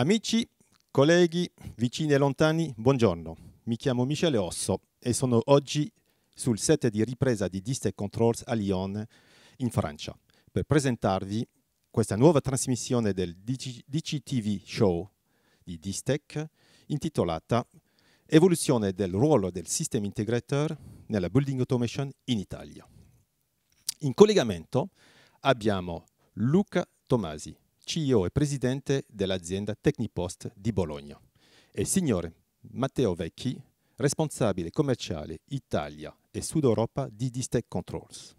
Amici, colleghi, vicini e lontani, buongiorno. Mi chiamo Michele Osso e sono oggi sul set di ripresa di Distec Controls a Lyon, in Francia, per presentarvi questa nuova trasmissione del DCTV Show di Distec intitolata Evoluzione del ruolo del System Integrator nella Building Automation in Italia. In collegamento abbiamo Luca Tomasi, CEO e presidente dell'azienda Tecnipost di Bologna, e il signore Matteo Vecchi, responsabile commerciale Italia e Sud Europa di Distec Controls.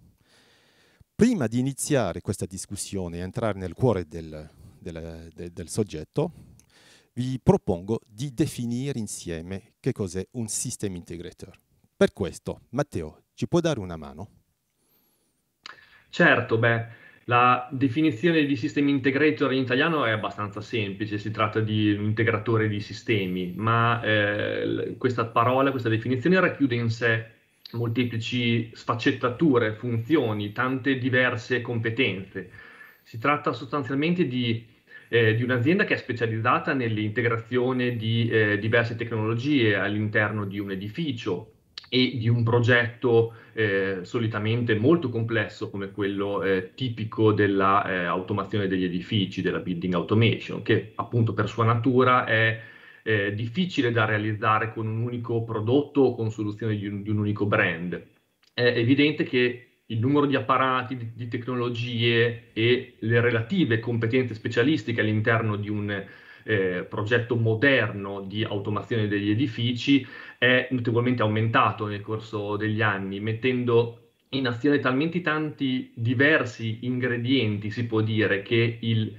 Prima di iniziare questa discussione e entrare nel cuore del, del, del, del soggetto, vi propongo di definire insieme che cos'è un system integrator. Per questo, Matteo, ci può dare una mano? Certo, beh, la definizione di sistemi integrator in italiano è abbastanza semplice, si tratta di un integratore di sistemi, ma eh, questa parola, questa definizione racchiude in sé molteplici sfaccettature, funzioni, tante diverse competenze. Si tratta sostanzialmente di, eh, di un'azienda che è specializzata nell'integrazione di eh, diverse tecnologie all'interno di un edificio e di un progetto eh, solitamente molto complesso come quello eh, tipico dell'automazione eh, degli edifici, della building automation, che appunto per sua natura è eh, difficile da realizzare con un unico prodotto o con soluzione di un, di un unico brand. È evidente che il numero di apparati, di, di tecnologie e le relative competenze specialistiche all'interno di un eh, progetto moderno di automazione degli edifici è notevolmente aumentato nel corso degli anni, mettendo in azione talmente tanti diversi ingredienti, si può dire, che il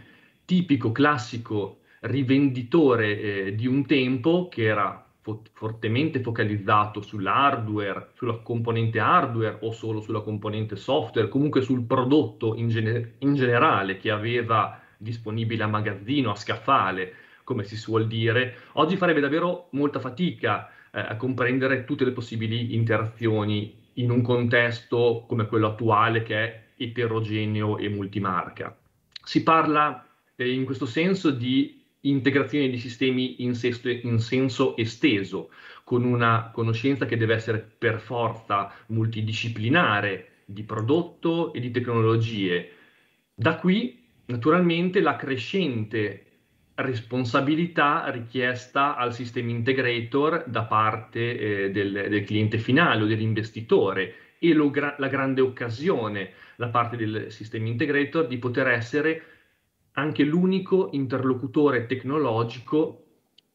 tipico classico rivenditore eh, di un tempo, che era fo- fortemente focalizzato sull'hardware, sulla componente hardware o solo sulla componente software, comunque sul prodotto in, gener- in generale che aveva disponibile a magazzino, a scaffale, come si suol dire, oggi farebbe davvero molta fatica eh, a comprendere tutte le possibili interazioni in un contesto come quello attuale che è eterogeneo e multimarca. Si parla eh, in questo senso di integrazione di sistemi in, sesto, in senso esteso, con una conoscenza che deve essere per forza multidisciplinare di prodotto e di tecnologie. Da qui, naturalmente, la crescente responsabilità richiesta al sistema integrator da parte eh, del, del, cliente finale o dell'investitore e lo, la grande occasione da parte del sistema integrator di poter essere anche l'unico interlocutore tecnologico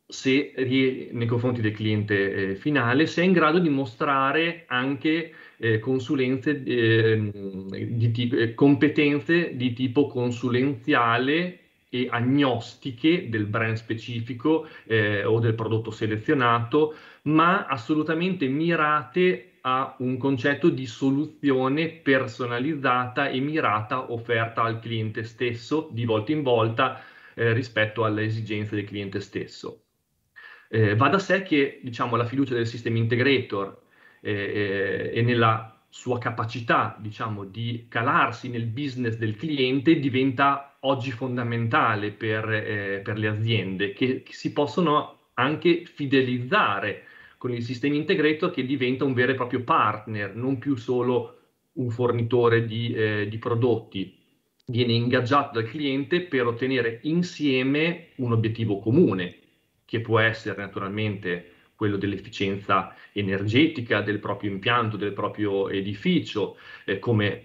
se, nei confronti del cliente eh, finale, se è in grado di mostrare anche eh, consulenze, ehm, eh, di t- competenze di tipo consulenziale e agnostiche del brand specifico eh, o del prodotto selezionato, ma assolutamente mirate a un concetto di soluzione personalizzata e mirata offerta al cliente stesso di volta in volta eh, rispetto alle esigenze del cliente stesso. Eh, va da sé che diciamo, la fiducia del sistema integrator eh, eh, e nella sua capacità diciamo, di calarsi nel business del cliente diventa oggi fondamentale per, eh, per le aziende, che, che, si possono anche fidelizzare con il sistema integrato che diventa un vero e proprio partner, non più solo un fornitore di, eh, di prodotti. Viene ingaggiato dal cliente per ottenere insieme un obiettivo comune, che può essere naturalmente quello dell'efficienza energetica del proprio impianto, del proprio edificio, eh, come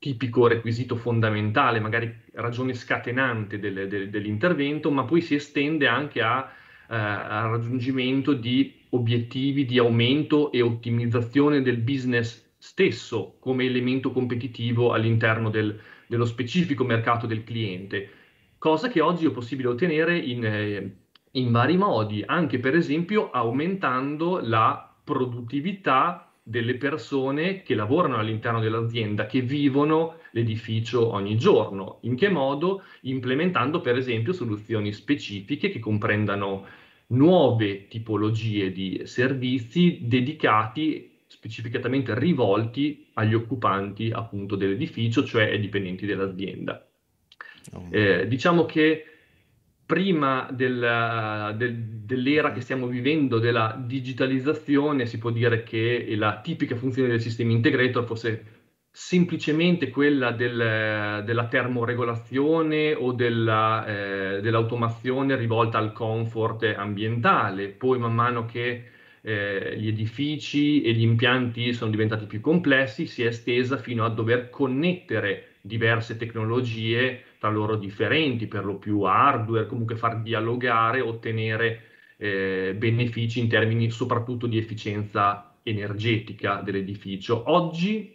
tipico requisito fondamentale, magari ragione scatenante del, del, dell'intervento, ma poi si estende anche a, eh, al raggiungimento di obiettivi di aumento e ottimizzazione del business stesso come elemento competitivo all'interno del, dello specifico mercato del cliente, cosa che oggi è possibile ottenere in, eh, in vari modi, anche per esempio aumentando la produttività delle persone che lavorano all'interno dell'azienda, che vivono l'edificio ogni giorno. In che modo? Implementando per esempio soluzioni specifiche che comprendano nuove tipologie di servizi dedicati specificatamente rivolti agli occupanti appunto dell'edificio, cioè ai dipendenti dell'azienda. Oh. Eh, diciamo che prima del, eh, del, dell'era che stiamo vivendo della digitalizzazione, si può dire che la tipica funzione del sistema integrator fosse semplicemente quella del, eh, della termoregolazione o della, eh, dell'automazione rivolta al comfort ambientale. Poi man mano che eh, gli edifici e gli impianti sono diventati più complessi, si è estesa fino a dover connettere diverse tecnologie tra loro differenti, per lo più hardware, comunque far dialogare, ottenere eh, benefici in termini soprattutto di efficienza energetica dell'edificio. Oggi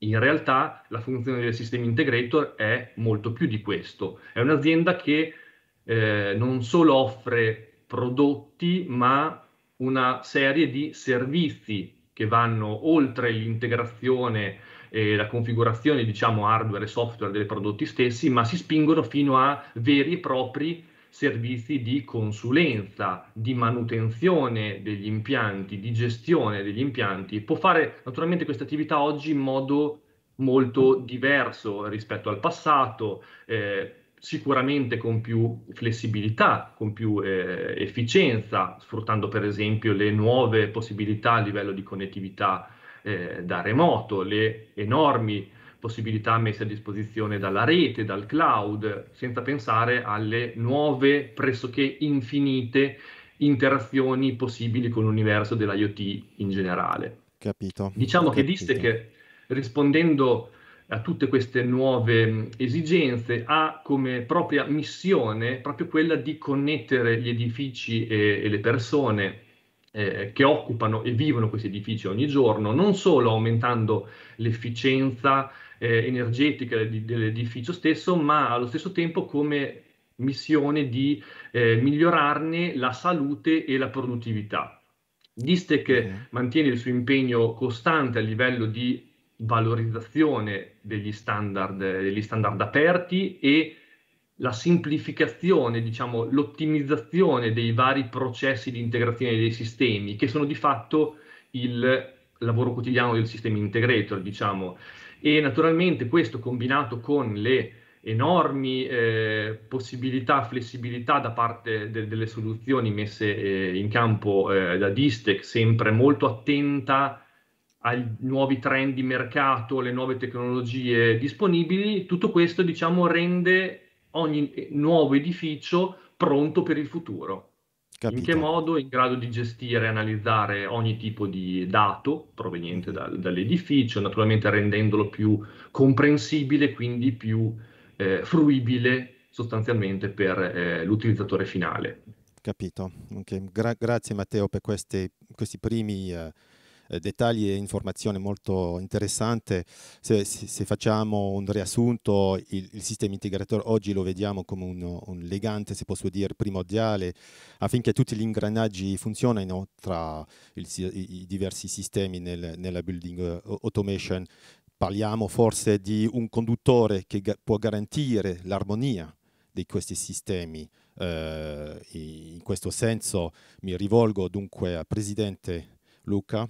in realtà la funzione del sistema Integrator è molto più di questo. È un'azienda che eh, non solo offre prodotti, ma una serie di servizi che vanno oltre l'integrazione eh, la configurazione diciamo hardware e software dei prodotti stessi, ma si spingono fino a veri e propri servizi di consulenza, di manutenzione degli impianti, di gestione degli impianti. Può fare naturalmente questa attività oggi in modo molto diverso rispetto al passato, eh, sicuramente con più flessibilità, con più eh, efficienza, sfruttando per esempio le nuove possibilità a livello di connettività eh, da remoto, le enormi possibilità messe a disposizione dalla rete, dal cloud, senza pensare alle nuove, pressoché infinite interazioni possibili con l'universo dell'IoT in generale. Capito. Diciamo capito. che Distech, rispondendo a tutte queste nuove mm, esigenze, ha come propria missione proprio quella di connettere gli edifici e, e le persone eh, che occupano e vivono questi edifici ogni giorno, non solo aumentando l'efficienza eh, energetica dell'edificio stesso, ma allo stesso tempo come missione di eh, migliorarne la salute e la produttività. Distec mm. mantiene il suo impegno costante a livello di valorizzazione degli standard, degli standard aperti e la semplificazione, diciamo, l'ottimizzazione dei vari processi di integrazione dei sistemi, che sono di fatto il lavoro quotidiano del sistema integrator, diciamo. E naturalmente questo combinato con le enormi eh, possibilità, flessibilità da parte de- delle soluzioni messe eh, in campo eh, da Distec, sempre molto attenta ai nuovi trend di mercato, alle nuove tecnologie disponibili, tutto questo diciamo rende ogni nuovo edificio pronto per il futuro. Capito. In che modo è in grado di gestire e analizzare ogni tipo di dato proveniente da, dall'edificio, naturalmente rendendolo più comprensibile, quindi più eh, fruibile sostanzialmente per eh, l'utilizzatore finale. Capito. Okay. Gra- grazie Matteo per questi, questi primi... Eh eh, dettagli e informazioni molto interessanti. Se, se, facciamo un riassunto, il, il, sistema integratore oggi lo vediamo come un, un legante, se posso dire, primordiale affinché tutti gli ingranaggi funzionino tra il, i, i, diversi sistemi nel, nella building eh, automation. Parliamo forse di un conduttore che ga può garantire l'armonia di questi sistemi. Uh, in questo senso mi rivolgo dunque al Presidente Luca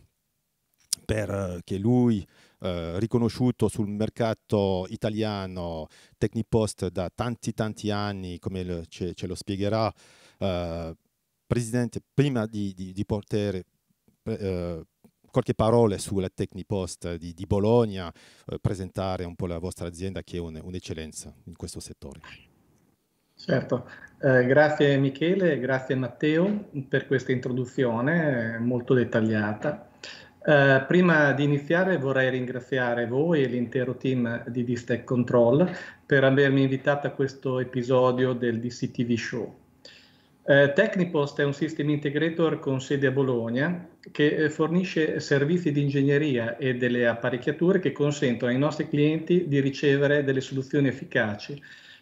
perché eh, lui, eh, riconosciuto sul mercato italiano Tecnipost da tanti tanti anni, come ce, ce, lo spiegherà, eh, Presidente, prima di, di, di portare eh, qualche parola sulla Tecnipost di, di Bologna, eh, presentare un po' la vostra azienda che è un, un'eccellenza in questo settore. Certo, eh, grazie Michele, grazie Matteo per questa introduzione eh, molto dettagliata. Uh, prima di iniziare vorrei ringraziare voi e l'intero team di Distech Control per avermi invitato a questo episodio del DCTV Show. Uh, Technipost è un system integrator con sede a Bologna che eh, fornisce servizi di ingegneria e delle apparecchiature che consentono ai nostri clienti di ricevere delle soluzioni efficaci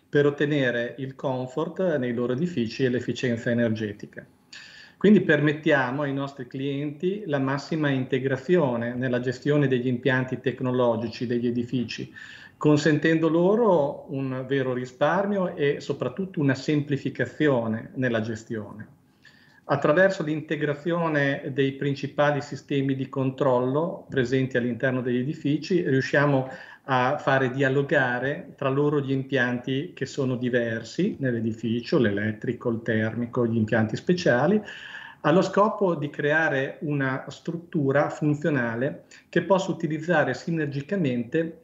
per ottenere il comfort nei loro edifici e l'efficienza energetica. Quindi permettiamo ai nostri clienti la massima integrazione nella gestione degli impianti tecnologici, degli edifici, consentendo loro un vero risparmio e soprattutto una semplificazione nella gestione. Attraverso l'integrazione dei principali sistemi di controllo presenti all'interno degli edifici riusciamo a fare dialogare tra loro gli impianti che sono diversi nell'edificio, l'elettrico, il termico, gli impianti speciali, allo scopo di creare una struttura funzionale che possa utilizzare sinergicamente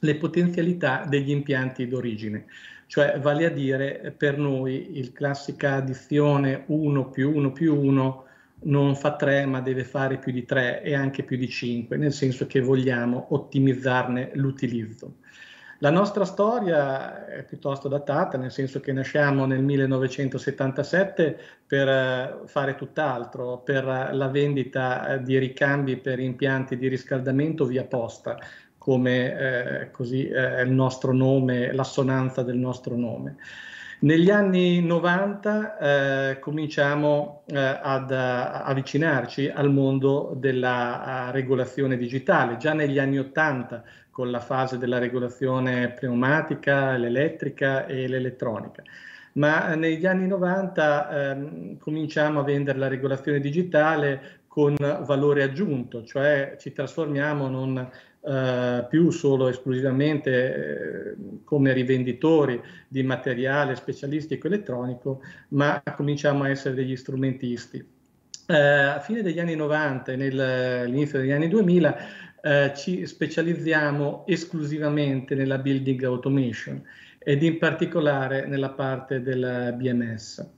le potenzialità degli impianti d'origine. Cioè, vale a dire, per noi, il classica addizione 1 più 1 più 1 non fa tre ma deve fare più di tre e anche più di cinque, nel senso che vogliamo ottimizzarne l'utilizzo. La nostra storia è piuttosto datata, nel senso che nasciamo nel 1977 per eh, fare tutt'altro, per la vendita eh, di ricambi per impianti di riscaldamento via posta, come eh, così eh, il nostro nome, l'assonanza del nostro nome. Negli anni 90 eh, cominciamo eh, ad eh, avvicinarci al mondo della eh, regolazione digitale. Già negli anni 80 con la fase della regolazione pneumatica, l'elettrica e l'elettronica. Ma eh, negli anni 90 ehm, cominciamo a vendere la regolazione digitale con valore aggiunto, cioè ci trasformiamo in un eh, più solo esclusivamente eh, come rivenditori di materiale specialistico elettronico, ma cominciamo a essere degli strumentisti. Eh, a fine degli anni 90 e all'inizio degli anni 2000 eh, ci specializziamo esclusivamente nella building automation ed in particolare nella parte del BMS.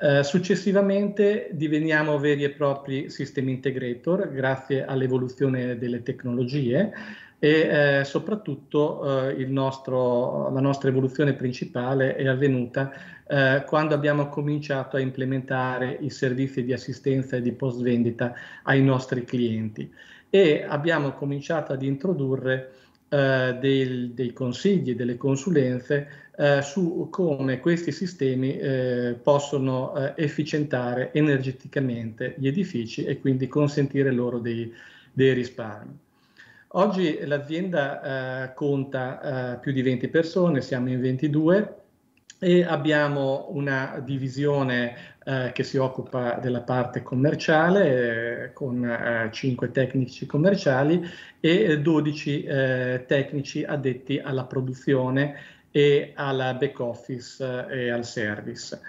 Eh, successivamente diveniamo veri e propri sistemi integrator grazie all'evoluzione delle tecnologie e eh, soprattutto eh, nostro, la nostra evoluzione principale è avvenuta eh, quando abbiamo cominciato a implementare i servizi di assistenza e di post vendita ai nostri clienti e abbiamo cominciato ad introdurre eh, del, dei consigli, delle consulenze eh, su come questi sistemi eh, possono eh, efficientare energeticamente gli edifici e quindi consentire loro dei, dei risparmi. Oggi l'azienda eh, conta eh, più di 20 persone, siamo in 22, e abbiamo una divisione eh, che si occupa della parte commerciale eh, con eh, 5 tecnici commerciali e 12 eh, tecnici addetti alla produzione e alla back office eh, e al service.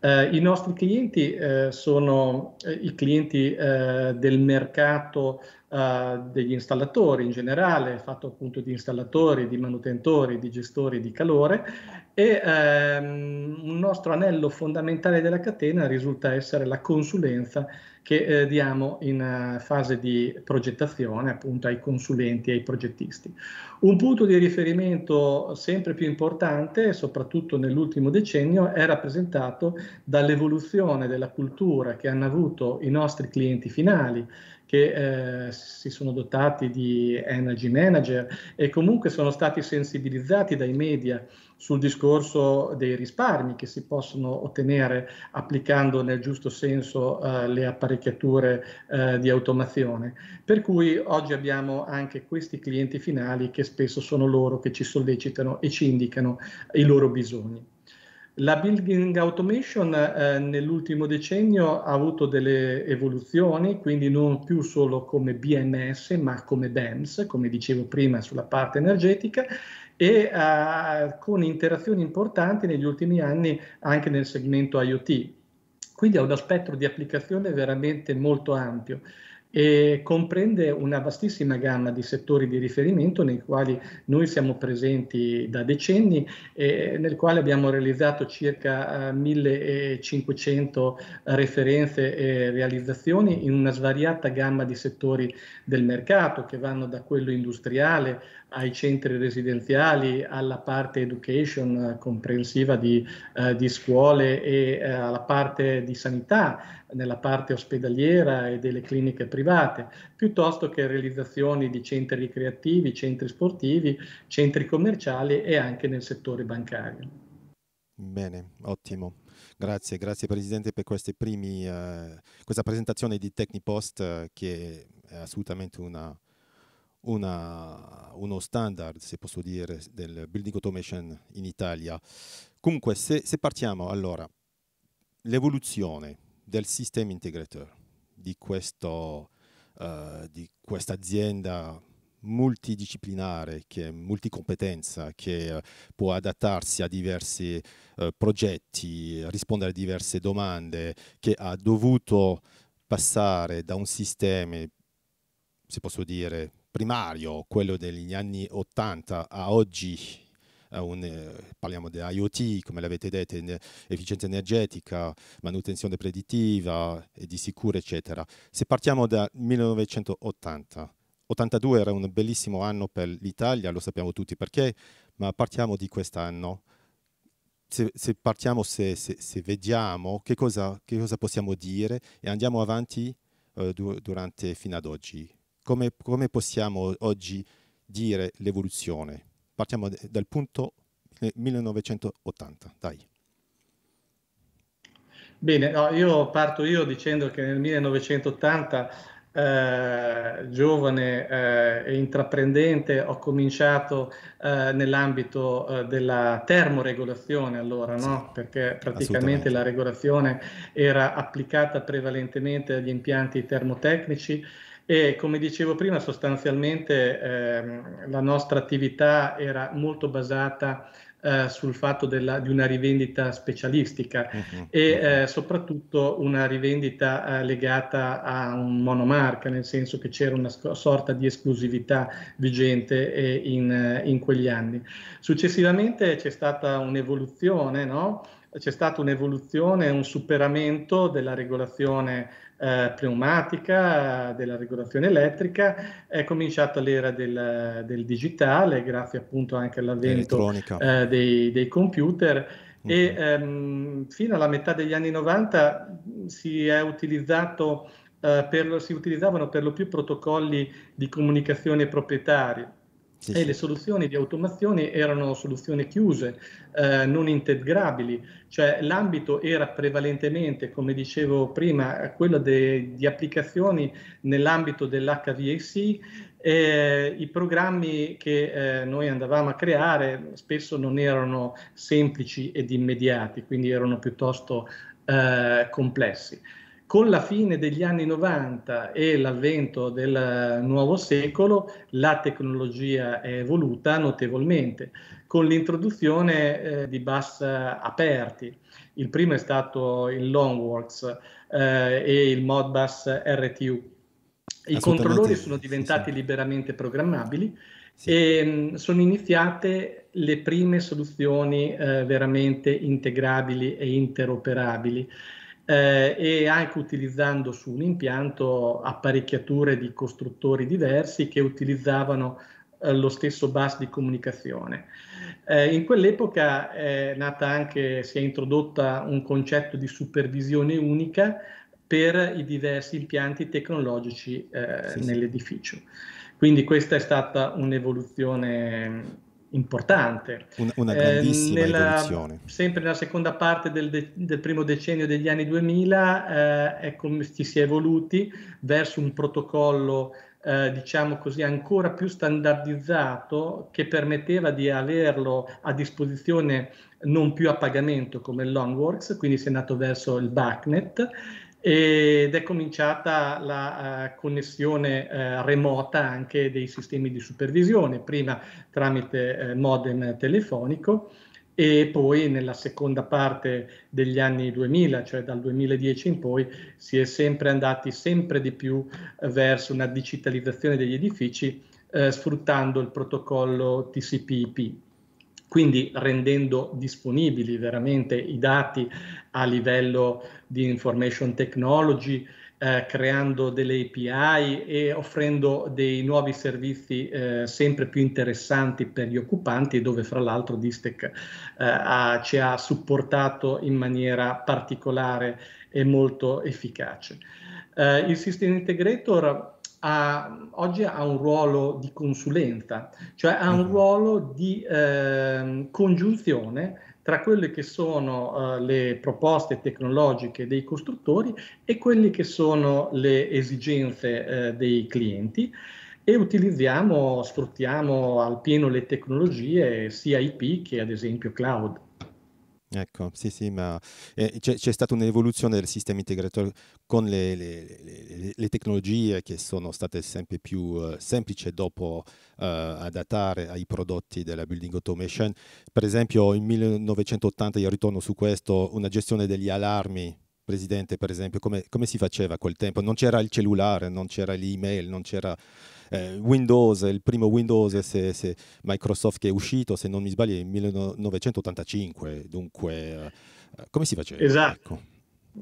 Eh, I nostri clienti sono i clienti del mercato eh, degli installatori in generale, fatto appunto di installatori, di manutentori, di gestori di calore e ehm, un nostro anello fondamentale della catena risulta essere la consulenza che eh, diamo in uh, fase di progettazione appunto ai consulenti e ai progettisti. Un punto di riferimento sempre più importante, soprattutto nell'ultimo decennio, è rappresentato dall'evoluzione della cultura che hanno avuto i nostri clienti finali, che eh, si sono dotati di energy manager e comunque sono stati sensibilizzati dai media sul discorso dei risparmi che si possono ottenere applicando nel giusto senso eh, le apparecchiature eh, di automazione. Per cui oggi abbiamo anche questi clienti finali che spesso sono loro che ci sollecitano e ci indicano i loro bisogni. La building automation eh, nell'ultimo decennio ha avuto delle evoluzioni, quindi non più solo come BMS, ma come BEMS, come dicevo prima sulla parte energetica, e eh, con interazioni importanti negli ultimi anni anche nel segmento IoT. Quindi ha uno spettro di applicazione veramente molto ampio e comprende una vastissima gamma di settori di riferimento nei quali noi siamo presenti da decenni e nel quale abbiamo realizzato circa 1500 eh, referenze e realizzazioni in una svariata gamma di settori del mercato che vanno da quello industriale ai centri residenziali, alla parte education eh, comprensiva di, eh, di scuole e eh, alla parte di sanità, nella parte ospedaliera e delle cliniche private, piuttosto che realizzazioni di centri ricreativi, centri sportivi, centri commerciali e anche nel settore bancario. Bene, ottimo. Grazie, grazie Presidente per primi, eh, questa presentazione di Technipost eh, che è assolutamente una, una, uno standard, se posso dire, del building automation in Italia. Comunque, se, se partiamo allora, l'evoluzione del sistema integrator di, questo, uh, di questa azienda multidisciplinare, che è multicompetenza, che uh, può adattarsi a diversi uh, progetti, rispondere a diverse domande, che ha dovuto passare da un sistema, se posso dire, primario, quello degli anni 80 a oggi eh, un, eh, parliamo di IoT, come l'avete detto, eh, efficienza energetica, manutenzione predittiva di sicuro, eccetera. Se partiamo dal 1980, 82 era un bellissimo anno per l'Italia, lo sappiamo tutti perché, ma partiamo di quest'anno. Se, se, partiamo, se, se, se vediamo che cosa, che cosa, possiamo dire e andiamo avanti eh, du durante, fino ad oggi. Come, come possiamo oggi dire l'evoluzione? Partiamo dal punto 1980, eh, dai. Bene, no, io parto io dicendo che nel 1980, eh, giovane eh, e intraprendente, ho cominciato eh, nell'ambito eh, della termoregolazione allora, sì, no? perché praticamente la regolazione era applicata prevalentemente agli impianti termotecnici e come dicevo prima sostanzialmente ehm, la nostra attività era molto basata eh, sul fatto della, di una rivendita specialistica uh-huh. e mm-hmm. eh, soprattutto una rivendita eh, legata a un monomarca, nel senso che c'era una sc- sorta di esclusività vigente eh, in, eh, in, quegli anni. Successivamente c'è stata un'evoluzione, no? c'è stata un'evoluzione, un superamento della regolazione eh, pneumatica, della regolazione elettrica, è cominciata l'era del, del digitale, grazie appunto anche all'avvento eh, dei, dei, computer. Okay. E ehm, fino alla metà degli anni 90 si è utilizzato eh, per, si utilizzavano per lo più protocolli di comunicazione proprietari, sì, e sì. le soluzioni di automazione erano soluzioni chiuse, eh, non integrabili, cioè l'ambito era prevalentemente, come dicevo prima, quello de, di applicazioni nell'ambito dell'HVAC, E i programmi che eh, noi andavamo a creare spesso non erano semplici ed immediati, quindi erano piuttosto eh, complessi. Con la fine degli anni 90 e l'avvento del nuovo secolo, la tecnologia è evoluta notevolmente, con l'introduzione eh, di bus aperti. Il primo è stato il Longworks eh, e il Modbus RTU. I controllori sono diventati sì. liberamente programmabili sì. e mh, mm, sono iniziate le prime soluzioni eh, veramente integrabili e interoperabili eh, e anche utilizzando su un impianto apparecchiature di costruttori diversi che utilizzavano eh, lo stesso bus di comunicazione. Eh, in quell'epoca è eh, nata anche, si è introdotta un concetto di supervisione unica per i diversi impianti tecnologici eh, sì, nell'edificio. Quindi questa è stata un'evoluzione importante. Una, una grandissima eh, nella, Sempre nella seconda parte del, de, del, primo decennio degli anni 2000 eh, è come ci si è evoluti verso un protocollo eh, diciamo così, ancora più standardizzato che permetteva di averlo a disposizione non più a pagamento come l'Onworks, quindi si è andato verso il BACnet ed è cominciata la uh, connessione uh, remota anche dei sistemi di supervisione, prima tramite uh, modem telefonico e poi nella seconda parte degli anni 2000, cioè dal 2010 in poi, si è sempre andati sempre di più verso una digitalizzazione degli edifici sfruttando il protocollo TCP/IP quindi rendendo disponibili veramente i dati a livello di information technology, eh, creando delle API e offrendo dei nuovi servizi eh, sempre più interessanti per gli occupanti, dove fra l'altro Distec eh, ha, ci ha supportato in maniera particolare e molto efficace. Eh, il System Integrator ha, oggi ha un ruolo di consulenza, cioè ha un mhm. ruolo di eh, congiunzione tra quelle che sono eh, le proposte tecnologiche dei costruttori e quelle che sono le esigenze eh, dei clienti e utilizziamo, sfruttiamo al pieno le tecnologie sia IP che ad esempio cloud. Ecco, sì, sì, ma eh, c'è, c'è, stata un'evoluzione del sistema integratore con le, le, le, le tecnologie che sono state sempre più eh, semplici dopo eh, adattare ai prodotti della building automation. Per esempio, in 1980, io ritorno su questo, una gestione degli allarmi Presidente, per esempio, come, come, si faceva a quel tempo? Non c'era il cellulare, non c'era l'email, non c'era eh, Windows, il primo Windows se, se Microsoft che è uscito, se non mi sbaglio, è nel 1985, dunque eh, eh, come si faceva? Esatto. Ecco.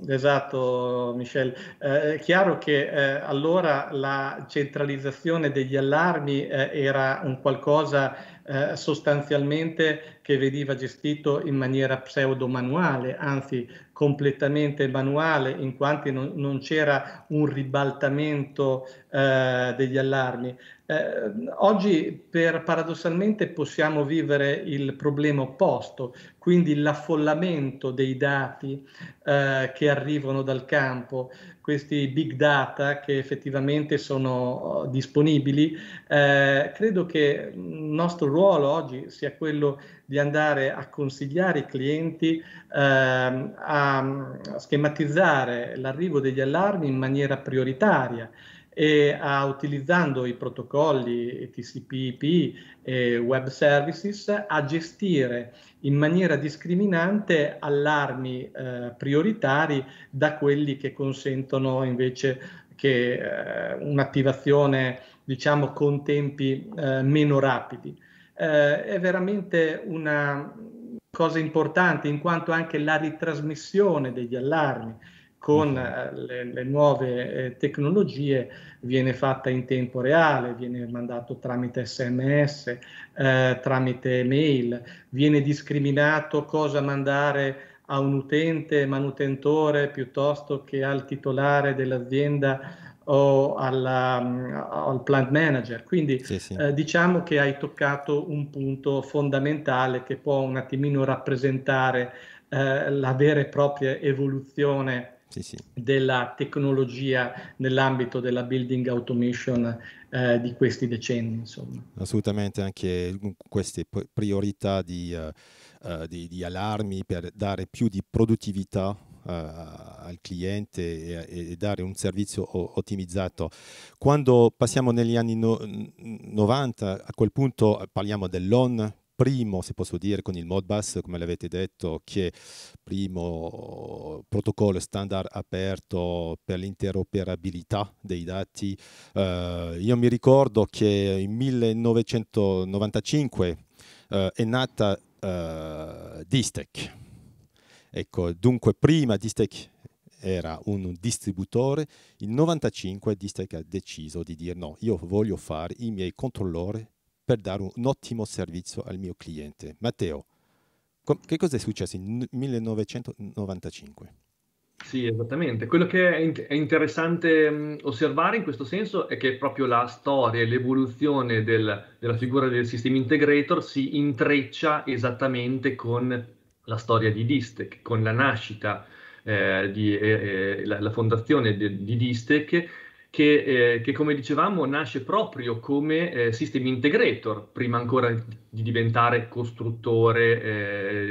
Esatto, Michel. Eh, è chiaro che eh, allora la centralizzazione degli allarmi eh, era un qualcosa eh, sostanzialmente che veniva gestito in maniera pseudo-manuale, anzi completamente manuale, in quanto non, non c'era un ribaltamento eh, degli allarmi. Eh, oggi per, paradossalmente possiamo vivere il problema opposto, quindi l'affollamento dei dati eh, che arrivano dal campo, questi big data che effettivamente sono oh, disponibili. Eh, credo che il nostro ruolo oggi sia quello di andare a consigliare i clienti a, ehm, a schematizzare l'arrivo degli allarmi in maniera prioritaria e a, utilizzando i protocolli TCP/IP e web services a gestire in maniera discriminante allarmi eh, prioritari da quelli che consentono invece che eh, un'attivazione diciamo con tempi eh, meno rapidi. Eh, è veramente una cosa importante in quanto anche la ritrasmissione degli allarmi con mhm. eh, le, le nuove eh, tecnologie viene fatta in tempo reale, viene mandato tramite sms, eh, tramite mail, viene discriminato cosa mandare a un utente manutentore piuttosto che al titolare dell'azienda o alla, um, al plant manager. Quindi sì, sì. Eh, diciamo che hai toccato un punto fondamentale che può un attimino rappresentare eh, la vera e propria evoluzione sì, sì. della tecnologia nell'ambito della building automation eh, di questi decenni. Insomma. Assolutamente, anche queste priorità di, uh, di, di allarmi per dare più di produttività eh, al cliente e, dare un servizio ottimizzato. Quando passiamo negli anni no, 90, a quel punto parliamo dell'ON primo, se posso dire, con il Modbus, come l'avete detto, che è il primo protocollo standard aperto per l'interoperabilità dei dati. Uh, io mi ricordo che in 1995 uh, eh, è nata uh, Distech. Ecco, dunque prima Distec era un distributore, il 95 Distec ha deciso di dire no, io voglio fare i miei controllori per dare un ottimo servizio al mio cliente. Matteo, che cosa è successo nel 1995? Sì, esattamente. Quello che è, interessante mh, mm, osservare in questo senso è che proprio la storia e l'evoluzione del, della figura del sistema integrator si intreccia esattamente con la storia di Distec, con la nascita eh, di, eh, eh la, la, fondazione di, di Distec che, eh, che, come dicevamo nasce proprio come eh, system integrator, prima ancora di diventare costruttore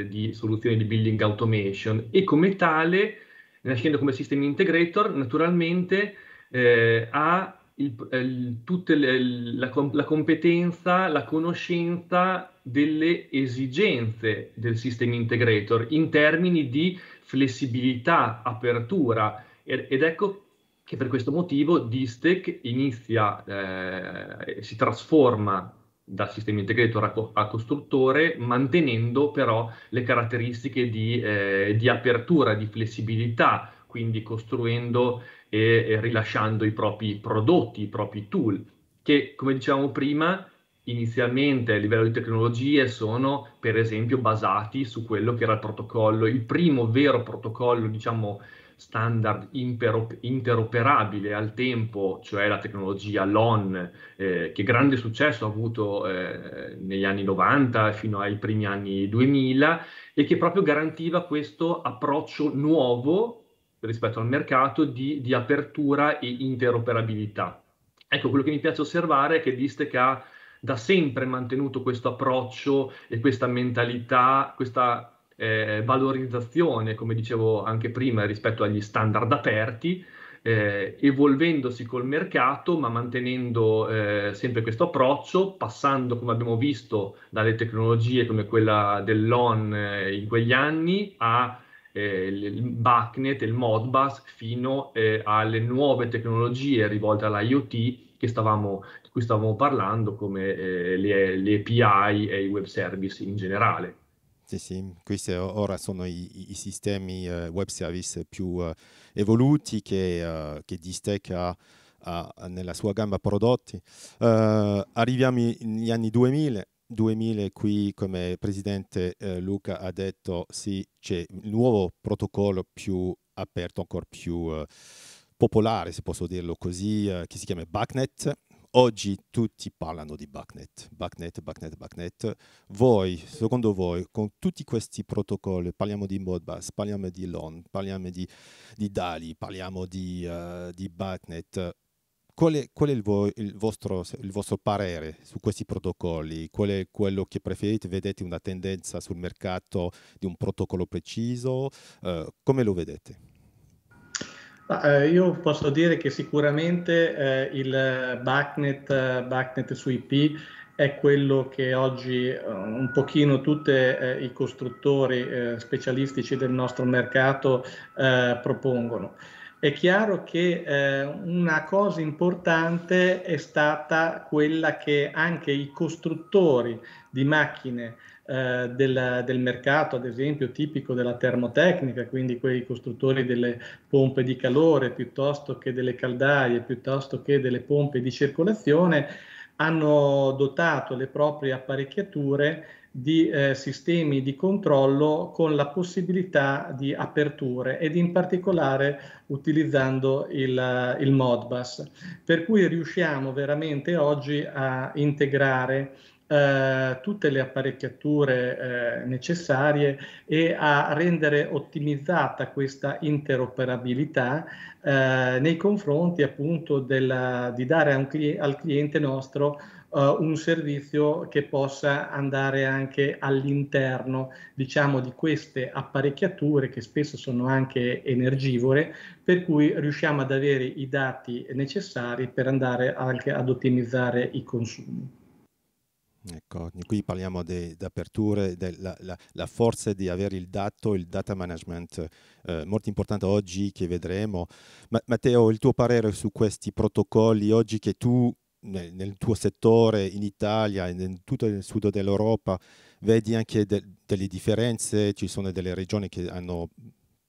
eh, di soluzioni di building automation e come tale, nascendo come system integrator, naturalmente eh, ha il, tutta la, la competenza, la conoscenza delle esigenze del system integrator in termini di flessibilità, apertura ed, ed ecco che per questo motivo Distech inizia, eh, si trasforma da sistema integrator a, co- a, costruttore, mantenendo però le caratteristiche di, eh, di apertura, di flessibilità, quindi costruendo e, e, rilasciando i propri prodotti, i propri tool, che come dicevamo prima, inizialmente a livello di tecnologie sono per esempio basati su quello che era il protocollo, il primo vero protocollo, diciamo, standard interop- interoperabile al tempo, cioè la tecnologia LON, eh, che grande successo ha avuto eh, negli anni 90 fino ai primi anni 2000 e che proprio garantiva questo approccio nuovo rispetto al mercato di, di apertura e interoperabilità. Ecco, quello che mi piace osservare è che Distec ha da sempre mantenuto questo approccio e questa mentalità, questa eh, valorizzazione, come dicevo anche prima, rispetto agli standard aperti, eh, evolvendosi col mercato, ma mantenendo eh, sempre questo approccio, passando, come abbiamo visto, dalle tecnologie come quella dell'ON eh, in quegli anni a eh, il BACnet, il Modbus, fino eh, alle nuove tecnologie rivolte all'IoT che stavamo, di cui stavamo parlando, come eh, le, le API e i web service in generale. Sì, sì, questi ora sono i, i sistemi eh, web service più eh, evoluti che, eh, che Distech ha, ha, nella sua gamba prodotti. Eh, arriviamo negli anni 2000, 2000 qui come presidente eh, Luca ha detto sì, c'è il nuovo protocollo più aperto, ancora più eh, popolare, se posso dirlo così, che si chiama BACnet, Oggi tutti parlano di backnet, backnet, backnet, backnet. Voi, secondo voi, con tutti questi protocolli, parliamo di Modbus, parliamo di LON, parliamo di, di DALI, parliamo di, uh, di backnet, qual è, qual è il, vo il, vostro, il, vostro, parere su questi protocolli? Qual è quello che preferite? Vedete una tendenza sul mercato di un protocollo preciso? Uh, come lo vedete? Ah, io posso dire che sicuramente eh, il BACnet, eh, BACnet su IP è quello che oggi eh, un pochino tutti eh, i costruttori eh, specialistici del nostro mercato propongono. È chiaro che eh, una cosa importante è stata quella che anche i costruttori di macchine eh, del, del, mercato, ad esempio, tipico della termotecnica, quindi quei costruttori delle pompe di calore piuttosto che delle caldaie, piuttosto che delle pompe di circolazione, hanno dotato le proprie apparecchiature di eh, sistemi di controllo con la possibilità di aperture ed in particolare utilizzando il, il Modbus. Per cui riusciamo veramente oggi a integrare eh, tutte le apparecchiature eh, necessarie e a rendere ottimizzata questa interoperabilità eh, nei confronti appunto della, di dare cli al cliente nostro eh, un servizio che possa andare anche all'interno diciamo di queste apparecchiature che spesso sono anche energivore per cui riusciamo ad avere i dati necessari per andare anche ad ottimizzare i consumi. Ecco, qui parliamo di aperture, della la, la forza di avere il dato, il data management, eh, molto importante oggi che vedremo. Ma, Matteo, il tuo parere su questi protocolli oggi che tu nel, nel tuo settore in Italia e in tutto il sud dell'Europa vedi anche de, delle differenze, ci sono delle regioni che hanno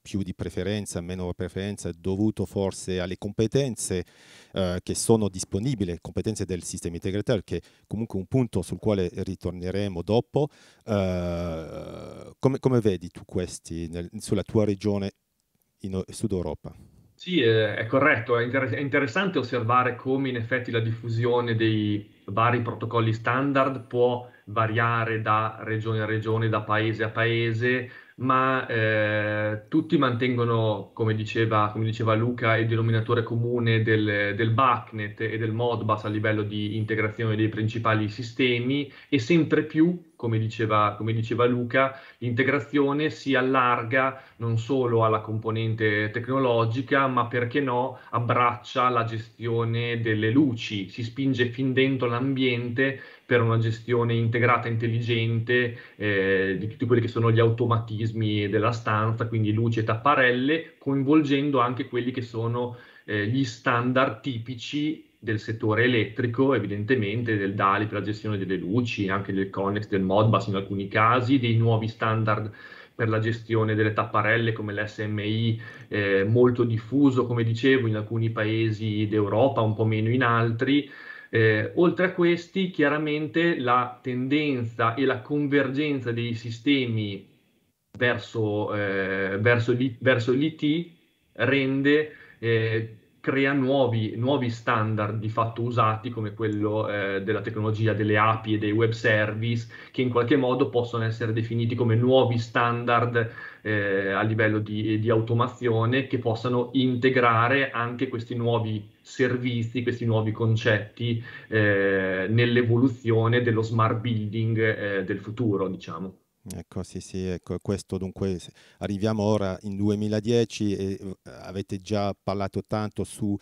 più di preferenza, meno preferenza, dovuto forse alle competenze eh, che sono disponibili, competenze del sistema integratore, che comunque è un punto sul quale ritorneremo dopo. Eh, come, come, vedi tu questi nel, sulla tua regione in Sud Europa? Sì, è corretto, è, inter- è interessante osservare come in effetti la diffusione dei vari protocolli standard può variare da regione a regione, da paese a paese, ma eh, tutti mantengono, come diceva, come diceva, Luca, il denominatore comune del, del BACnet e del Modbus a livello di integrazione dei principali sistemi e sempre più, come diceva, come diceva Luca, l'integrazione si allarga non solo alla componente tecnologica, ma perché no, abbraccia la gestione delle luci, si spinge fin dentro l'ambiente per una gestione integrata, intelligente eh, di tutti quelli che sono gli automatismi della stanza, quindi luci e tapparelle, coinvolgendo anche quelli che sono eh, gli standard tipici del settore elettrico, evidentemente del DALI per la gestione delle luci, anche del Connex, del Modbus in alcuni casi, dei nuovi standard per la gestione delle tapparelle come l'SMI, eh, molto diffuso, come dicevo, in alcuni paesi d'Europa, un po' meno in altri, eh, oltre a questi, chiaramente la tendenza e la convergenza dei sistemi verso, eh, verso, l'I, verso l'IT rende, eh, crea nuovi, nuovi, standard di fatto usati come quello eh, della tecnologia delle API e dei web service che in qualche modo possono essere definiti come nuovi standard eh, a livello di, di automazione che possano integrare anche questi nuovi servizi, questi nuovi concetti eh, nell'evoluzione dello smart building eh, del futuro, diciamo. Ecco, sì, sì, ecco, questo dunque arriviamo ora in 2010 e eh, avete già parlato tanto su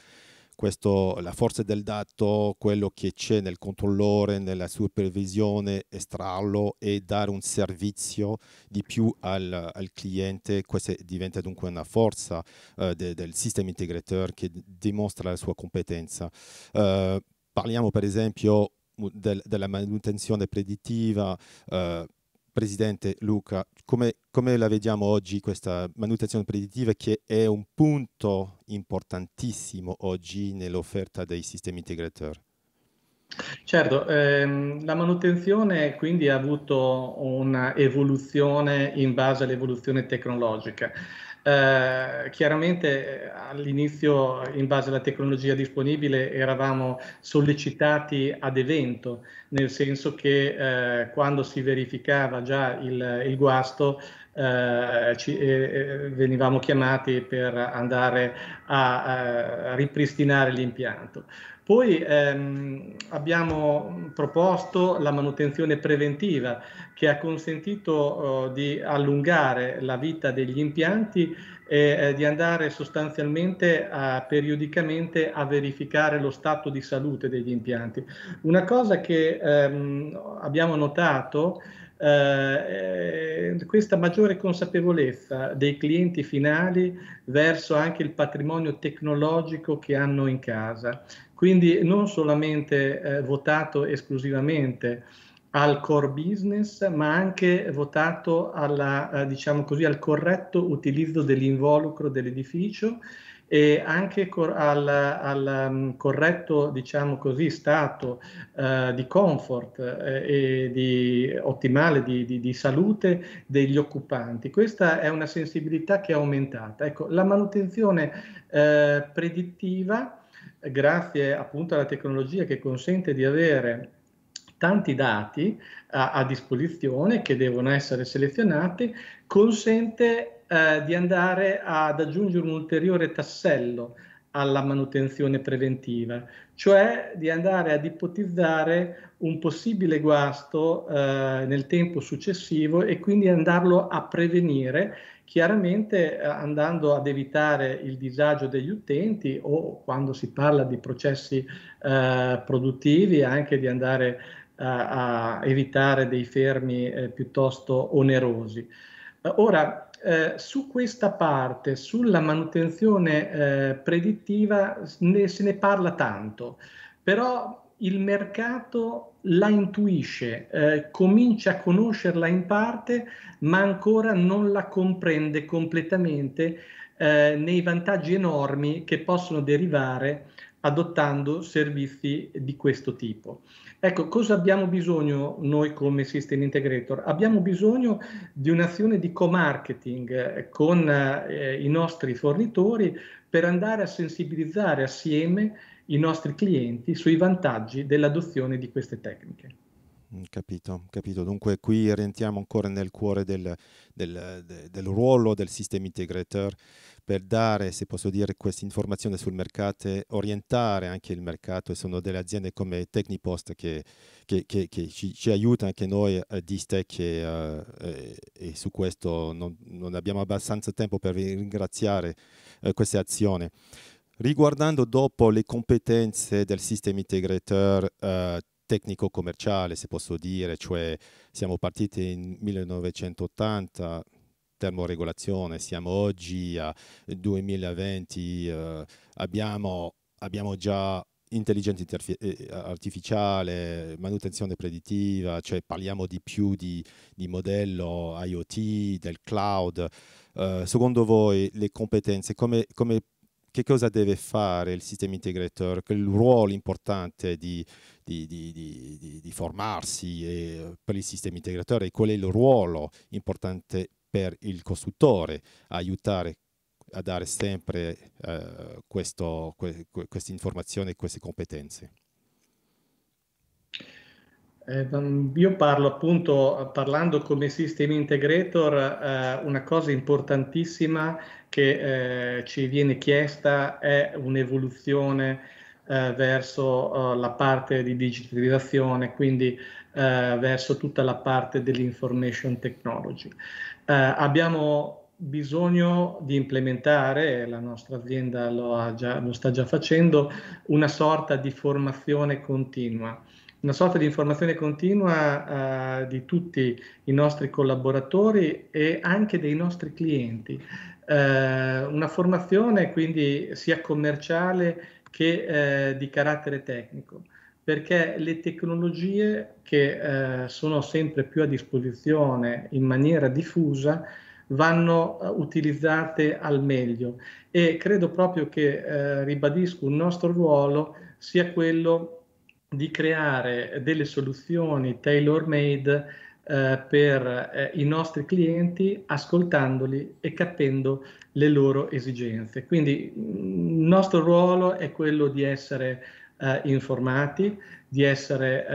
questo, la forza del dato, quello che c'è nel controllore, nella supervisione, estrarlo e dare un servizio di più al, al cliente, questa diventa dunque una forza eh, de, del sistema integrator che dimostra la sua competenza. Eh, parliamo per esempio del, della manutenzione predittiva. Eh, Presidente Luca, come, come, la vediamo oggi questa manutenzione predittiva che è un punto importantissimo oggi nell'offerta dei sistemi integratori? Certo, ehm, la manutenzione quindi ha avuto un'evoluzione in base all'evoluzione tecnologica. Eh, chiaramente eh, all'inizio, in base alla tecnologia disponibile, eravamo sollecitati ad evento, nel senso che eh, quando si verificava già il, il guasto, eh, ci, eh, eh venivamo chiamati per andare a, a ripristinare l'impianto. Poi ehm, abbiamo proposto la manutenzione preventiva che ha consentito eh, di allungare la vita degli impianti e eh, di andare sostanzialmente a, periodicamente a verificare lo stato di salute degli impianti. Una cosa che ehm, abbiamo notato è eh, eh, questa maggiore consapevolezza dei clienti finali verso anche il patrimonio tecnologico che hanno in casa. Quindi non solamente eh, votato esclusivamente al core business, ma anche votato alla, eh, diciamo così, al corretto utilizzo dell'involucro dell'edificio e anche cor al, al um, corretto diciamo così, stato uh, di comfort eh, e di ottimale di, di, di, salute degli occupanti. Questa è una sensibilità che è aumentata. Ecco, la manutenzione eh, predittiva, grazie appunto alla tecnologia che consente di avere tanti dati a, a disposizione che devono essere selezionati, consente eh, di andare ad aggiungere un ulteriore tassello alla manutenzione preventiva, cioè di andare ad ipotizzare un possibile guasto eh, nel tempo successivo e quindi andarlo a prevenire, chiaramente eh, andando ad evitare il disagio degli utenti o quando si parla di processi eh, produttivi anche di andare eh, a evitare dei fermi eh, piuttosto onerosi. Ora, eh, su questa parte, sulla manutenzione eh, predittiva, ne, se ne parla tanto, però il mercato la intuisce, eh, comincia a conoscerla in parte, ma ancora non la comprende completamente eh, nei vantaggi enormi che possono derivare adottando servizi di questo tipo. Ecco, cosa abbiamo bisogno noi come System Integrator? Abbiamo bisogno di un'azione di co-marketing eh, con eh, i nostri fornitori per andare a sensibilizzare assieme i nostri clienti sui vantaggi dell'adozione di queste tecniche. Capito, capito. Dunque qui rientriamo ancora nel cuore del, del, del ruolo del sistema integrator per dare, se posso dire, questa informazione sul mercato, orientare anche il mercato e sono delle aziende come Technipost che, che, che, che ci, ci aiuta anche noi a eh, Distec e, uh, eh, e, eh, e, su questo non, non, abbiamo abbastanza tempo per ringraziare uh, queste azioni. Riguardando dopo le competenze del sistema integrator, uh, tecnico-commerciale, se posso dire, cioè siamo partiti in 1980, termoregolazione, siamo oggi a 2020, eh, abbiamo, abbiamo già intelligenza eh, artificiale, manutenzione preditiva, cioè parliamo di più di, di modello IoT, del cloud. Uh, secondo voi le competenze come, come, che cosa deve fare il sistema integrator, il ruolo importante di, di, di, di formarsi eh, per il sistema integratore e qual è il ruolo importante per il costruttore aiutare a dare sempre eh, questo, que, que, queste informazioni e queste competenze. Eh, io parlo appunto, parlando come System Integrator, eh, una cosa importantissima che eh, ci viene chiesta è un'evoluzione eh, verso eh, la parte di digitalizzazione, quindi eh, verso tutta la parte dell'information technology. abbiamo bisogno di implementare, la nostra azienda lo, già, lo sta già facendo, una sorta di formazione continua una sorta di informazione continua uh, di tutti i nostri collaboratori e anche dei nostri clienti. Uh, una formazione quindi sia commerciale che uh, di carattere tecnico, perché le tecnologie che sono sempre più a disposizione in maniera diffusa vanno utilizzate al meglio e credo proprio che, ribadisco, un nostro ruolo sia quello di creare delle soluzioni tailor-made eh, per eh, i nostri clienti ascoltandoli e capendo le loro esigenze. Quindi il mm, nostro ruolo è quello di essere eh, informati, di, essere,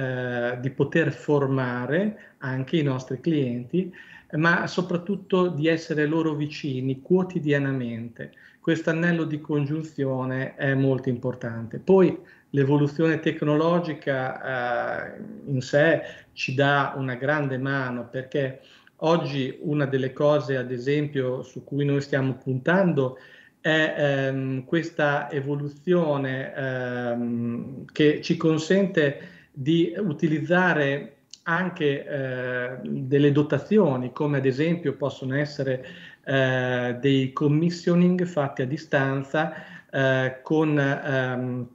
eh, di poter formare anche i nostri clienti, ma soprattutto di essere loro vicini quotidianamente questo anello di congiunzione è molto importante. Poi l'evoluzione tecnologica eh, in sé ci dà una grande mano perché oggi una delle cose, ad esempio, su cui noi stiamo puntando è ehm, questa evoluzione ehm, che ci consente di utilizzare anche eh, delle dotazioni, come ad esempio possono essere eh, dei commissioning fatti a distanza eh, con, ehm,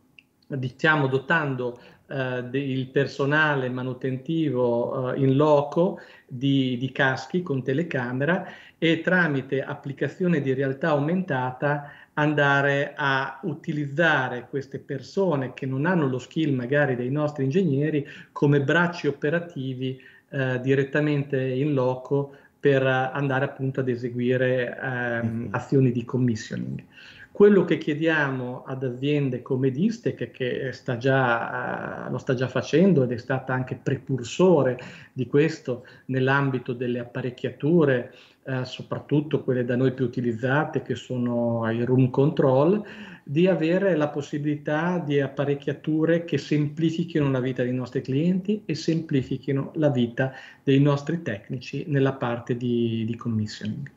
diciamo, dotando eh, il personale manutentivo eh, in loco di, di caschi con telecamera e tramite applicazione di realtà aumentata andare a utilizzare queste persone che non hanno lo skill magari dei nostri ingegneri come bracci operativi eh, direttamente in loco per andare appunto ad eseguire ehm, mm-hmm. azioni di commissioning. Quello che chiediamo ad aziende come Distec, che sta già, eh, lo sta già facendo ed è stata anche precursore di questo nell'ambito delle apparecchiature, eh, soprattutto quelle da noi più utilizzate, che sono i room control, di avere la possibilità di apparecchiature che semplifichino la vita dei nostri clienti e semplifichino la vita dei nostri tecnici nella parte di, di commissioning.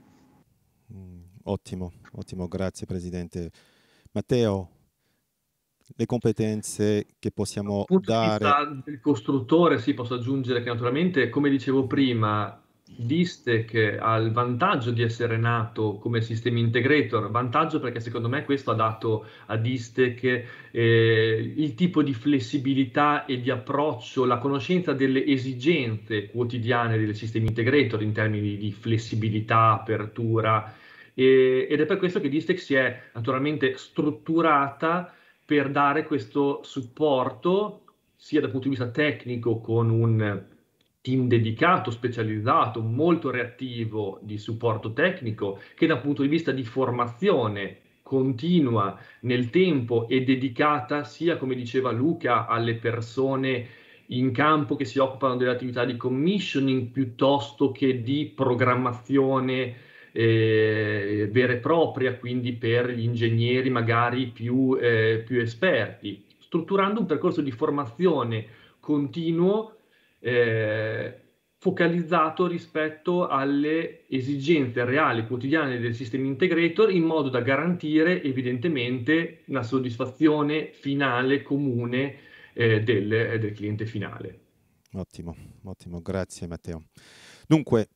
Mm, ottimo, ottimo, grazie Presidente. Matteo, le competenze che possiamo dare. Il costruttore, sì, posso aggiungere che naturalmente, come dicevo prima, l'Istec ha il vantaggio di essere nato come sistema integrator, vantaggio perché secondo me questo ha dato ad Istec eh, il tipo di flessibilità e di approccio, la conoscenza delle esigenze quotidiane del sistema integrator in termini di flessibilità, apertura eh, ed è per questo che Distec si è naturalmente strutturata per dare questo supporto sia dal punto di vista tecnico con un team dedicato, specializzato, molto reattivo di supporto tecnico che dal punto di vista di formazione continua nel tempo e dedicata sia, come diceva Luca, alle persone in campo che si occupano delle attività di commissioning piuttosto che di programmazione eh, vera e propria, quindi per gli ingegneri magari più, eh, più esperti, strutturando un percorso di formazione continuo eh, focalizzato rispetto alle esigenze reali quotidiane del sistema integrator in modo da garantire evidentemente la soddisfazione finale comune eh, del, eh, del cliente finale. Ottimo, ottimo, grazie Matteo. Dunque,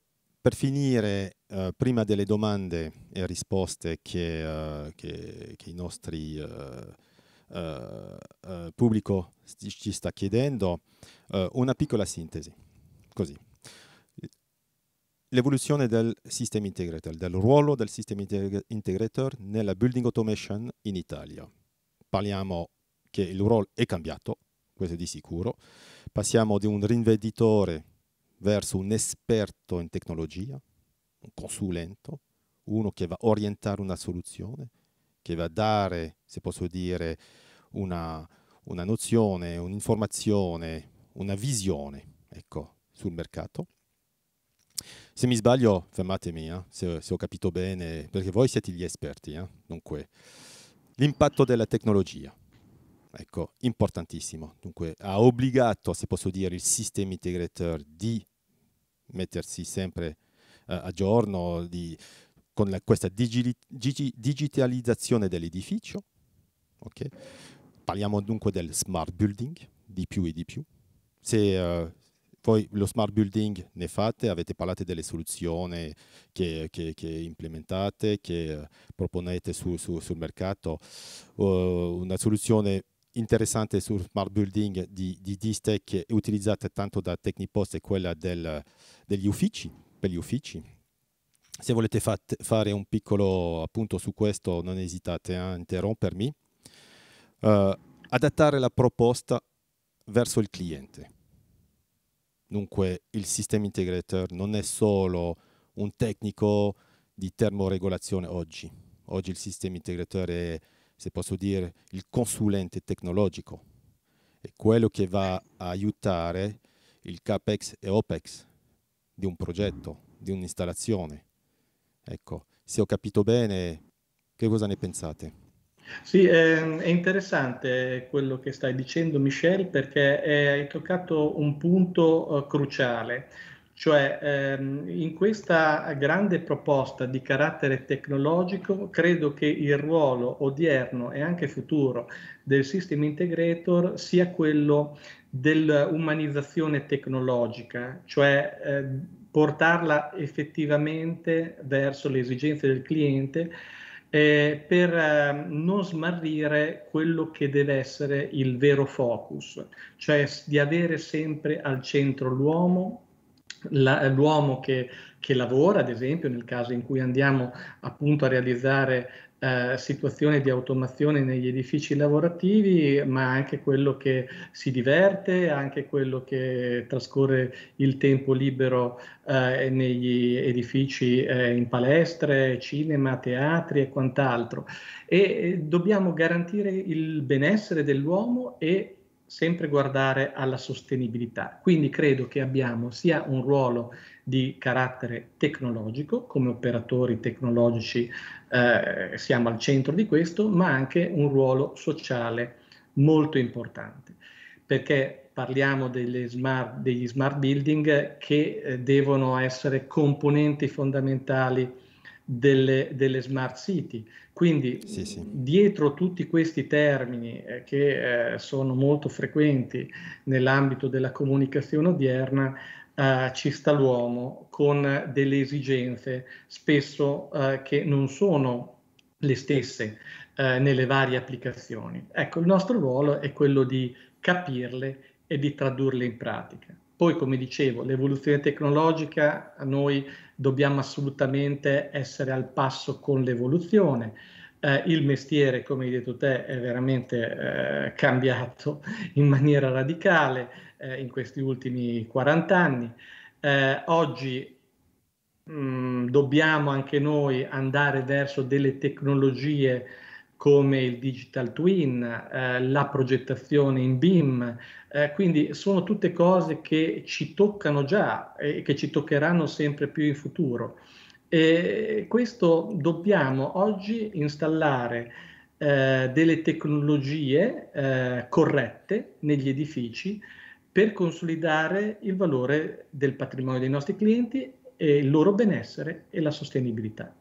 per finire, eh, prima delle domande e risposte che, eh, che, che i nostri eh, eh, eh, pubblico ci sta chiedendo, eh, una piccola sintesi. Così. L'evoluzione del sistema Integrator, del ruolo del sistema Integrator nella Building Automation in Italia. Parliamo che il ruolo è cambiato, questo è di sicuro. Passiamo da un rinveditore verso un esperto in tecnologia, un consulente, uno che va a orientare una soluzione, che va a dare, se posso dire, una, una nozione, un'informazione, una visione ecco, sul mercato. Se mi sbaglio, fermatemi, eh, se, se, ho capito bene, perché voi siete gli esperti. Eh? Dunque, l'impatto della tecnologia, ecco, importantissimo. Dunque, ha obbligato, se posso dire, il sistema integrator di mettersi sempre eh, a giorno, di con la, questa digi, digi, digitalizzazione dell'edificio. Okay? Parliamo dunque del smart building, di più e di più. Se uh, voi lo smart building ne fate, avete parlato delle soluzioni che, che, che implementate, che eh, proponete su, su, sul mercato, uh, una soluzione interessante sul smart building di, di Distech utilizzata tanto da Tecnipost è quella del, degli uffici, per gli uffici se volete fat- fare un piccolo appunto su questo, non esitate a interrompermi. Uh, adattare la proposta verso il cliente. Dunque il System Integrator non è solo un tecnico di termoregolazione oggi. Oggi il System Integrator è, se posso dire, il consulente tecnologico. È quello che va a aiutare il CAPEX e OPEX di un progetto, di un'installazione. Ecco, se ho capito bene, che cosa ne pensate? Sì, ehm, è interessante quello che stai dicendo Michel perché eh, hai toccato un punto eh, cruciale, cioè ehm, in questa grande proposta di carattere tecnologico credo che il ruolo odierno e anche futuro del System Integrator sia quello dell'umanizzazione tecnologica, cioè eh, portarla effettivamente verso le esigenze del cliente eh, per eh, non smarrire quello che deve essere il vero focus, cioè di avere sempre al centro l'uomo, la, l'uomo che che lavora, ad esempio nel caso in cui andiamo appunto a realizzare eh, situazioni di automazione negli edifici lavorativi, ma anche quello che si diverte, anche quello che trascorre il tempo libero eh, negli edifici eh, in palestre, cinema, teatri e quant'altro. E eh, dobbiamo garantire il benessere dell'uomo e sempre guardare alla sostenibilità. Quindi credo che abbiamo sia un ruolo di carattere tecnologico, come operatori tecnologici eh, siamo al centro di questo, ma anche un ruolo sociale molto importante, perché parliamo smart, degli smart building che eh, devono essere componenti fondamentali delle, delle smart city. Quindi sì, sì. dietro tutti questi termini eh, che eh, sono molto frequenti nell'ambito della comunicazione odierna, eh, ci sta l'uomo con delle esigenze spesso eh, che non sono le stesse eh, nelle varie applicazioni. Ecco, il nostro ruolo è quello di capirle e di tradurle in pratica. Poi, come dicevo, l'evoluzione tecnologica, noi dobbiamo assolutamente essere al passo con l'evoluzione. Eh, il mestiere, come hai detto te, è veramente eh, cambiato in maniera radicale eh, in questi ultimi 40 anni. Eh, oggi mh, mm, dobbiamo anche noi andare verso delle tecnologie come il digital twin, eh, la progettazione in BIM, eh, quindi sono tutte cose che ci toccano già e che ci toccheranno sempre più in futuro. E questo dobbiamo oggi installare eh, delle tecnologie eh, corrette negli edifici per consolidare il valore del patrimonio dei nostri clienti e il loro benessere e la sostenibilità.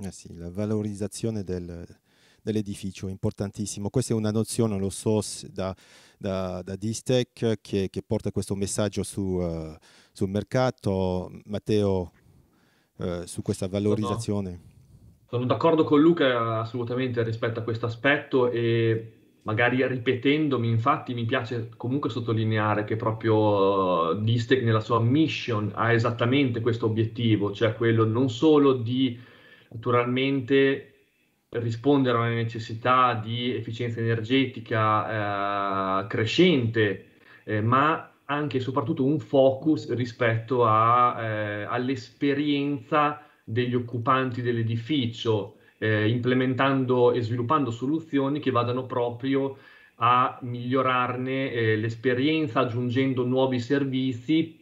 Eh sì, la valorizzazione del, dell'edificio è importantissimo. Questa è una nozione, lo so, da, da, da Distech che, che, porta questo messaggio su, uh, sul mercato. Matteo, uh, su questa valorizzazione. Sono, sono d'accordo con Luca assolutamente rispetto a questo aspetto e magari ripetendomi, infatti mi piace comunque sottolineare che proprio uh, Distek nella sua mission ha esattamente questo obiettivo, cioè quello non solo di naturalmente rispondere a una necessità di efficienza energetica eh, crescente, eh, ma anche e soprattutto un focus rispetto a, eh, all'esperienza degli occupanti dell'edificio, eh, implementando e sviluppando soluzioni che vadano proprio a migliorarne eh, l'esperienza aggiungendo nuovi servizi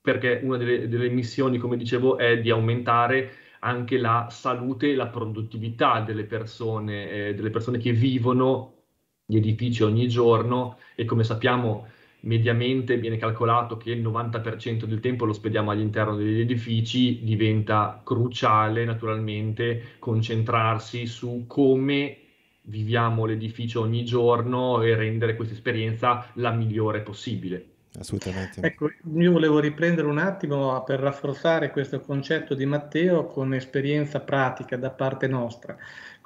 perché una delle, delle, missioni, come dicevo, è di aumentare anche la salute e la produttività delle persone, eh, delle persone che vivono gli edifici ogni giorno e come sappiamo mediamente viene calcolato che il 90% del tempo lo spediamo all'interno degli edifici, diventa cruciale naturalmente concentrarsi su come viviamo l'edificio ogni giorno e rendere questa esperienza la migliore possibile. Assolutamente. Ecco, io volevo riprendere un attimo per rafforzare questo concetto di Matteo con esperienza pratica da parte nostra.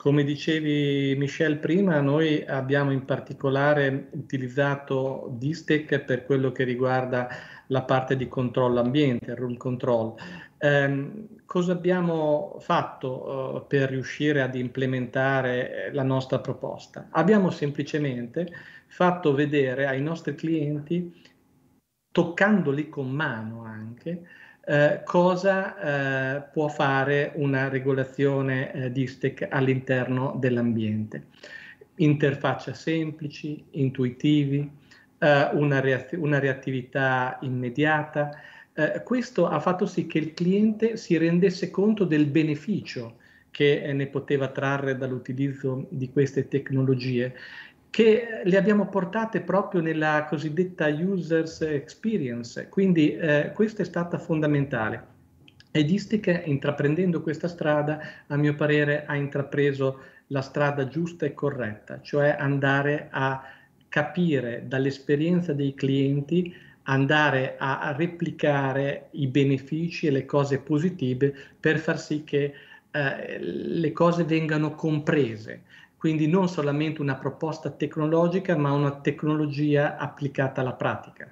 Come dicevi Michel prima, noi abbiamo in particolare utilizzato Distec per quello che riguarda la parte di controllo ambiente, room control. Eh, cosa abbiamo fatto eh, per riuscire ad implementare eh, la nostra proposta? Abbiamo semplicemente fatto vedere ai nostri clienti, toccandoli con mano anche, eh, cosa eh, può fare una regolazione eh, DISTEC all'interno dell'ambiente. Interfaccia semplici, intuitivi, eh, una, reaz- una, reattività immediata. Eh, questo ha fatto sì che il cliente si rendesse conto del beneficio che eh, ne poteva trarre dall'utilizzo di queste tecnologie che le abbiamo portate proprio nella cosiddetta user's experience, quindi eh, questa è stata fondamentale. Edistica, intraprendendo questa strada, a mio parere ha intrapreso la strada giusta e corretta, cioè andare a capire dall'esperienza dei clienti, andare a replicare i benefici e le cose positive per far sì che eh, le cose vengano comprese quindi non solamente una proposta tecnologica, ma una tecnologia applicata alla pratica.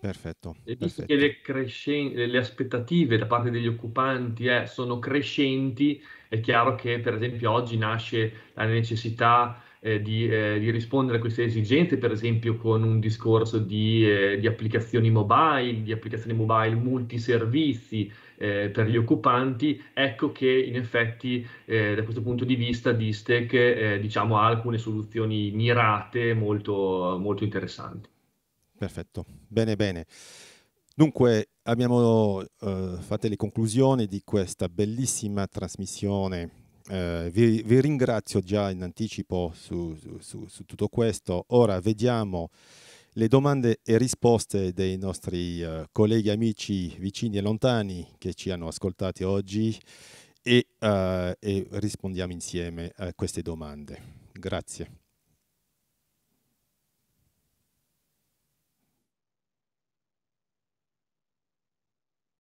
Perfetto. E visto perfetto. che le, crescen- le, aspettative da parte degli occupanti eh, sono crescenti, è chiaro che per esempio oggi nasce la necessità eh, di, eh, di, rispondere a queste esigenze, per esempio con un discorso di, eh, di applicazioni mobile, di applicazioni mobile multiservizi, eh, per gli occupanti, ecco che in effetti eh, da questo punto di vista Distec eh, diciamo, ha alcune soluzioni mirate molto, molto interessanti. Perfetto, bene bene. Dunque abbiamo eh, fatto le conclusioni di questa bellissima trasmissione Uh, vi, vi, ringrazio già in anticipo su, su, su, su tutto questo. Ora vediamo le domande e risposte dei nostri eh, colleghi, amici, vicini e lontani che ci hanno ascoltati oggi e, eh, e rispondiamo insieme a queste domande. Grazie.